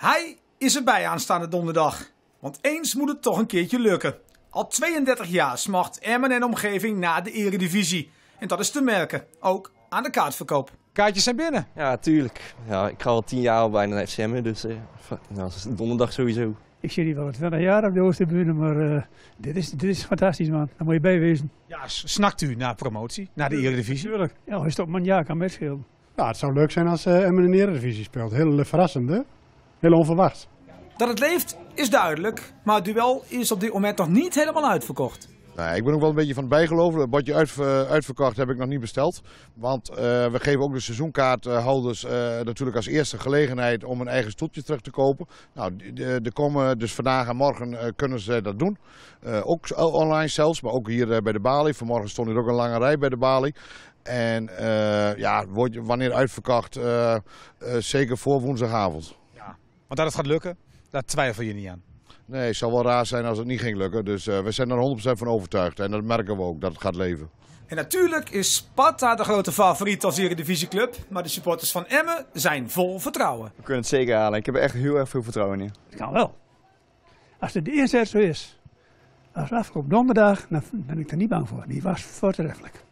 Hij is erbij aanstaande donderdag. Want eens moet het toch een keertje lukken. Al 32 jaar smacht Emmen en omgeving na de eredivisie. En dat is te merken, ook aan de kaartverkoop. Kaartjes zijn binnen. Ja, tuurlijk. Ja, ik ga al 10 jaar al bijna naar FC Emmen, dus eh, nou, donderdag sowieso. Ik zit hier wel 20 jaar op de oosteburen, maar eh, dit, is, dit is fantastisch man. Daar moet je bij wezen. Ja, snakt u naar promotie, naar de eredivisie? Tuurlijk. Ja, is toch mijn jaar kan best Ja, het zou leuk zijn als uh, Emmen in de eredivisie speelt. Heel eh, verrassend hè? heel onverwacht. Dat het leeft is duidelijk, maar het duel is op dit moment nog niet helemaal uitverkocht. Nou, ik ben ook wel een beetje van het bijgeloven. Het je uit, uitverkocht heb ik nog niet besteld. Want eh, we geven ook de seizoenkaarthouders uh, natuurlijk als eerste gelegenheid om een eigen stoeltje terug te kopen. Nou, de komen dus vandaag en morgen eh, kunnen ze dat doen. ook online zelfs, maar ook hier bij de balie. Vanmorgen stond er ook een lange rij bij de balie. En ja, wordt, wanneer uitverkocht, zeker voor woensdagavond. Maar dat het gaat lukken, daar twijfel je niet aan. Nee, het zou wel raar zijn als het niet ging lukken. Dus eh, we zijn er 100% van overtuigd. En dat merken we ook, dat het gaat leven. En natuurlijk is Sparta de grote favoriet als Eredivisieclub. Maar de supporters van Emmen zijn vol vertrouwen. We kunnen het zeker halen. Ik heb er echt heel erg veel vertrouwen in. Het kan wel. Als het de inzet zo is, als op donderdag, dan ben ik er niet bang voor. Die was voortreffelijk.